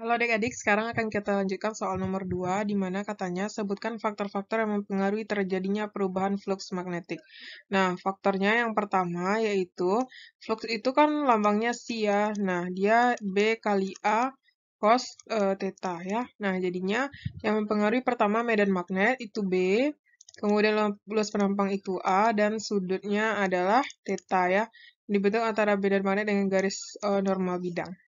Halo adik-adik, sekarang akan kita lanjutkan soal nomor 2, di mana katanya sebutkan faktor-faktor yang mempengaruhi terjadinya perubahan flux magnetik. Nah, faktornya yang pertama yaitu, flux itu kan lambangnya C ya, nah dia B kali A cos e, theta ya. Nah, jadinya yang mempengaruhi pertama medan magnet itu B, kemudian luas penampang itu A, dan sudutnya adalah theta ya, dibentuk antara medan magnet dengan garis e, normal bidang.